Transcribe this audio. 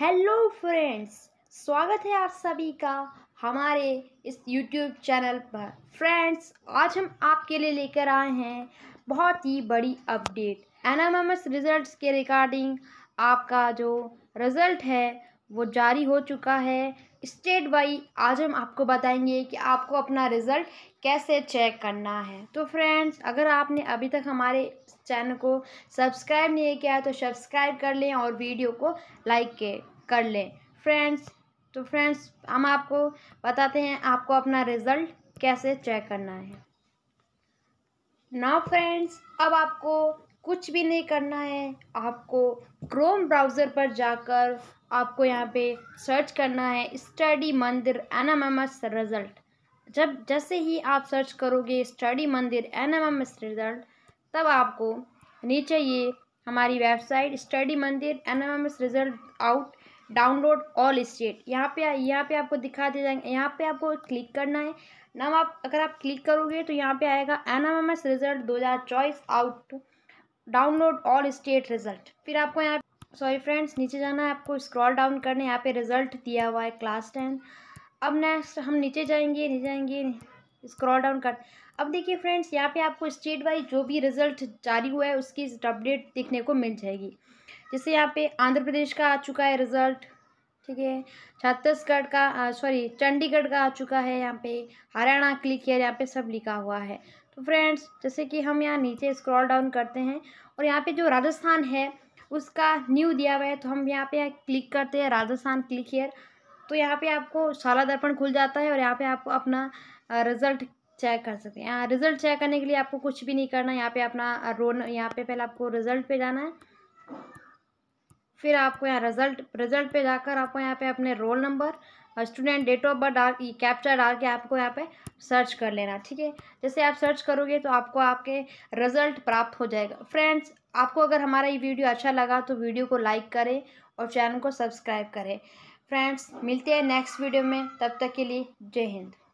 hello friends स्वागत है आप सभी का हमारे इस यूट्यूब चैनल पर फ्रेंड्स आज हम आपके लिए लेकर आए हैं बहुत ही बड़ी update N M M S result के रिगार्डिंग आपका जो रिज़ल्ट है वो जारी हो चुका है स्टेट वाई आज हम आपको बताएंगे कि आपको अपना रिज़ल्ट कैसे चेक करना है तो फ्रेंड्स अगर आपने अभी तक हमारे चैनल को सब्सक्राइब नहीं किया है तो सब्सक्राइब कर लें और वीडियो को लाइक के कर लें फ्रेंड्स तो फ्रेंड्स हम आपको बताते हैं आपको अपना रिज़ल्ट कैसे चेक करना है ना फ्रेंड्स अब आपको कुछ भी नहीं करना है आपको क्रोम ब्राउज़र पर जाकर आपको यहाँ पे सर्च करना है study Mandir N M M S result जब जैसे ही आप सर्च करोगे study Mandir N M M S result तब आपको नीचे ये हमारी website study Mandir N M M S result out download all state यहाँ पे यहाँ पे आपको दिखा दिया जाएंगे यहाँ पे आपको क्लिक करना है नाम आप अगर आप क्लिक करोगे तो यहाँ पे आएगा N M M S result दो हज़ार चौबीस out download all state result फिर आपको यहाँ सॉरी फ्रेंड्स नीचे जाना है आपको स्क्रॉल डाउन करने यहाँ पे रिजल्ट दिया हुआ है क्लास टेन अब नेक्स्ट हम नीचे जाएंगे नीचे जाएंगे स्क्रॉल डाउन कर अब देखिए फ्रेंड्स यहाँ पे आपको स्टेट वाइज जो भी रिजल्ट जारी हुआ है उसकी अपडेट देखने को मिल जाएगी जैसे यहाँ पे आंध्र प्रदेश का आ चुका है रिजल्ट ठीक है छत्तीसगढ़ का सॉरी चंडीगढ़ का आ चुका है यहाँ पे हरियाणा क्लिक किया यहाँ पे सब लिखा हुआ है तो फ्रेंड्स जैसे कि हम यहाँ नीचे स्क्रॉल डाउन करते हैं और यहाँ पे जो राजस्थान है उसका न्यू दिया हुआ है तो हम यहाँ पे क्लिक करते हैं राजस्थान क्लिक हेयर तो यहाँ पे आपको शाला दर्पण खुल जाता है और यहाँ पे आपको अपना रिजल्ट चेक कर सकते हैं यहाँ रिजल्ट चेक करने के लिए आपको कुछ भी नहीं करना है यहाँ पे अपना रोन यहाँ पे पहले आपको रिजल्ट पे जाना है फिर आपको यहाँ रिजल्ट रिजल्ट पे जाकर आपको यहाँ पे अपने roll number student date of birth डाल कैप्चर डाल के आपको यहाँ पे सर्च कर लेना ठीक है जैसे आप सर्च करोगे तो आपको आपके रिजल्ट प्राप्त हो जाएगा फ्रेंड्स आपको अगर हमारा ये वीडियो अच्छा लगा तो वीडियो को लाइक करें और चैनल को सब्सक्राइब करें फ्रेंड्स मिलते हैं नेक्स्ट वीडियो में तब तक के लिए जय हिंद